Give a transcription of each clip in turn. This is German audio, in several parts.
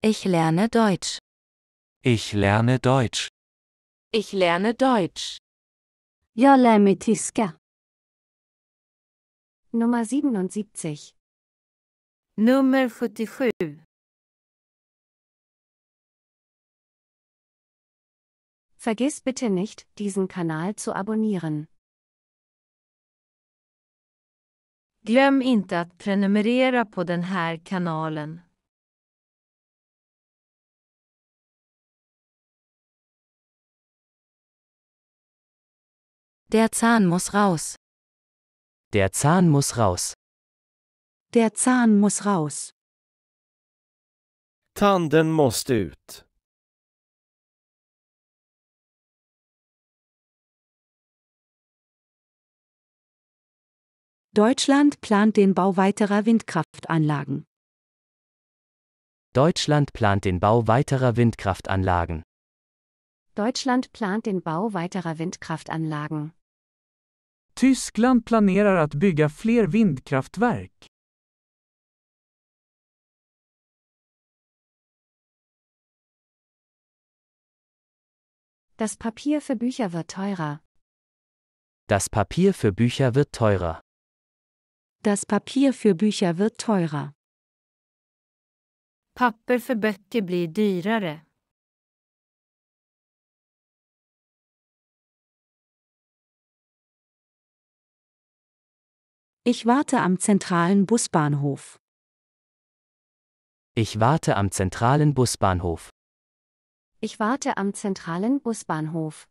Ich lerne Deutsch. Ich lerne Deutsch. Ich lerne Deutsch. Jag lär tyska. Nummer 77. Nummer 77. Vergiss bitte nicht, diesen Kanal zu abonnieren. Glöm inte att prenumerera på den här kanalen. Der Zahn muss raus. Der Zahn muss raus. Der Zahn muss raus. Tanden måste ut. Deutschland plant den Bau weiterer Windkraftanlagen. Deutschland plant den Bau weiterer Windkraftanlagen. Deutschland plant den Bau weiterer Windkraftanlagen. Tyskland planerar att bygga fler vindkraftverk. Das Papier für Bücher wird teurer. Das Papier für Bücher wird teurer. Das Papier für Bücher wird teurer. Papper för böcker blir dyrare. Ich warte am zentralen Busbahnhof. Ich warte am zentralen Busbahnhof. Ich warte am zentralen Busbahnhof.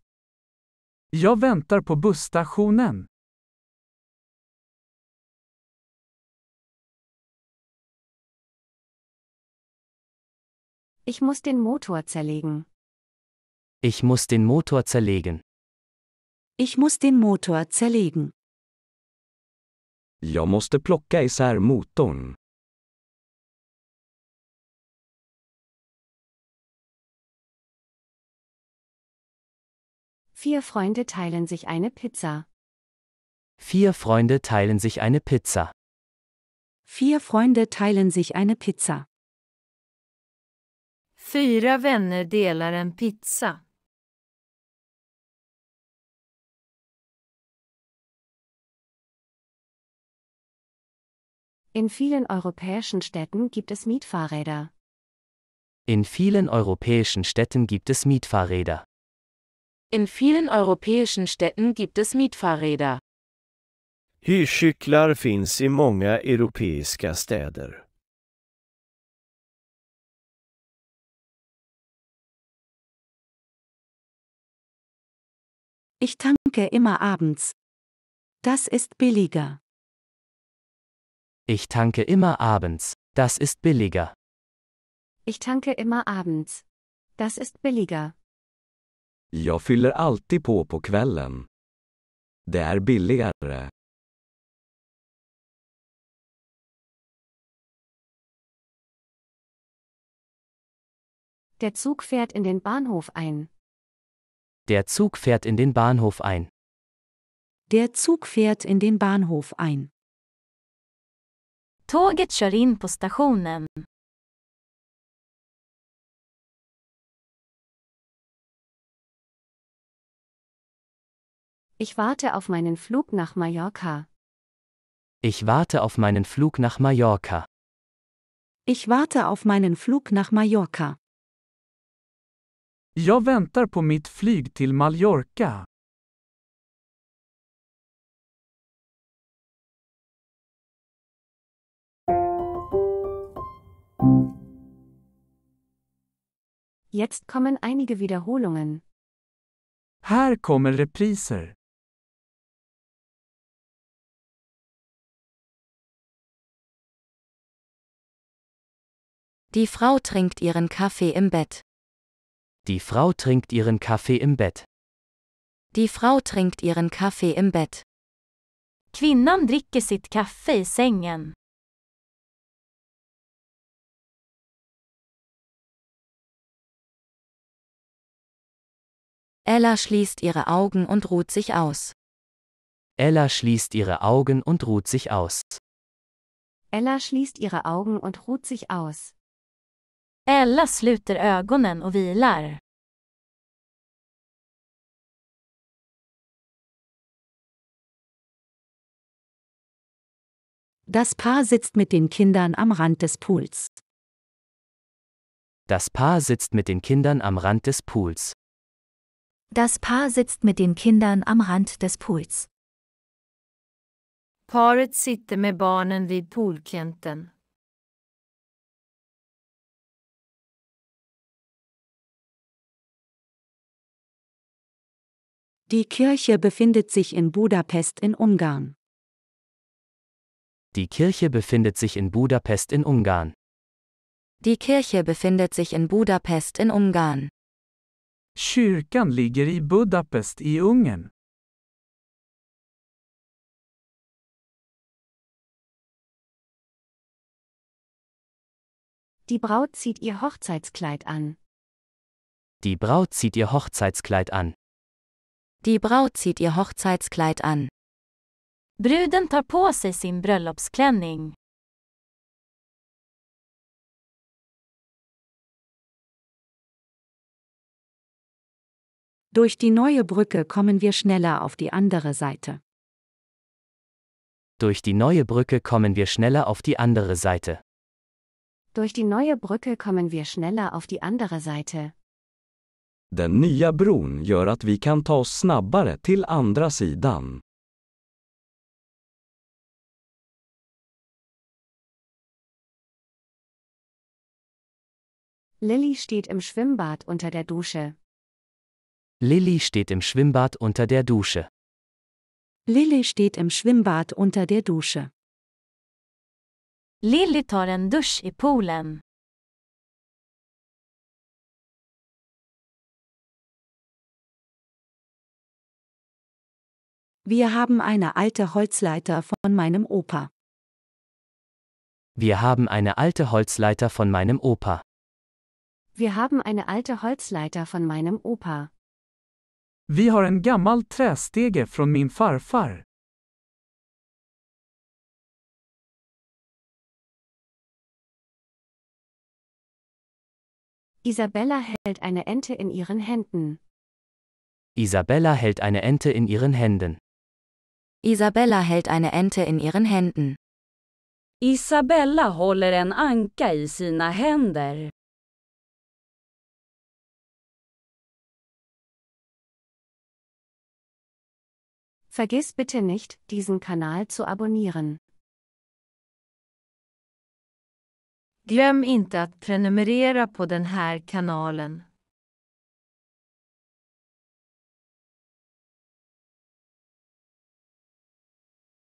Jag väntar på busstationen. Ich muss den Motor zerlegen. Ich muss den Motor zerlegen. Ich muss den Motor zerlegen. Jag måste plocka isär motorn. Vier Freunde teilen sich eine Pizza. Vier Freunde teilen sich eine Pizza. Vier Freunde teilen sich eine Pizza. Fyra vänner delar en pizza. In vielen europäischen Städten gibt es Mietfahrräder. In vielen europäischen Städten gibt es Mietfahrräder. In vielen europäischen Städten gibt es Mietfahrräder. Hyrcyklar finns i många europeiska städer. Ich tanke immer abends. Das ist billiger. Ich tanke immer abends. Das ist billiger. Ich tanke immer abends. Das ist billiger. Jag fyller alltid på på kvällen. Det är billigare. Der Zug fährt in den Bahnhof ein. Der Zug fährt in den Bahnhof ein. Der Zug fährt in den Bahnhof ein. Tåget kör in på stationen. Ich warte auf meinen Flug nach Mallorca. Ich warte auf meinen Flug nach Mallorca. Ich warte auf meinen Flug nach Mallorca. Jag väntar på mitt flyg till Mallorca. Jetzt kommen einige Wiederholungen. Här kommer repriser. Die Frau trinkt ihren Kaffee im Bett. Die Frau trinkt ihren Kaffee im Bett. Die Frau trinkt ihren Kaffee im Bett. Kvinnan dricker sitt kaffe i sängen. Ella schließt ihre Augen und ruht sich aus. Ella schließt ihre Augen und ruht sich aus. Ella schließt ihre Augen und ruht sich aus. Ella sluter ögonen och vilar. Das Paar sitzt mit den Kindern am Rand des Pools. Das Paar sitzt mit den Kindern am Rand des Pools. Das Paar sitzt mit den Kindern am Rand des Pools. Paret sitter med barnen vid poolkanten. Die Kirche befindet sich in Budapest in Ungarn. Die Kirche befindet sich in Budapest in Ungarn. Die Kirche befindet sich in Budapest in Ungarn. Kyrkan ligger i Budapest i Ungern. Die Braut zieht ihr Hochzeitskleid an. Die Braut zieht ihr Hochzeitskleid an. Die Braut zieht ihr Hochzeitskleid an. Bruden tar på sig sin bröllopsklänning. Durch die neue Brücke kommen wir schneller auf die andere Seite. Durch die neue Brücke kommen wir schneller auf die andere Seite. Durch die neue Brücke kommen wir schneller auf die andere Seite. Den nya bron gör att vi kan ta oss snabbare till andra sidan. Lilly steht im Schwimmbad unter der Dusche. Lilly steht im Schwimmbad unter der Dusche. Lilly steht im Schwimmbad unter der Dusche. Lilly tar en dusch i poolen. Wir haben eine alte Holzleiter von meinem Opa. Wir haben eine alte Holzleiter von meinem Opa. Wir haben eine alte Holzleiter von meinem Opa. Vi har en gammal trästege von meinem farfar. Isabella hält eine Ente in ihren Händen. Isabella hält eine Ente in ihren Händen. Isabella hält eine Ente in ihren Händen. Isabella håller en anka i sina händer. Vergiss bitte nicht, diesen Kanal zu abonnieren. Glöm inte att prenumerera på den här kanalen.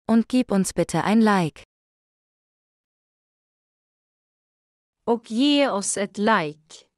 Und gib uns bitte ein Like. Och ge oss ett like.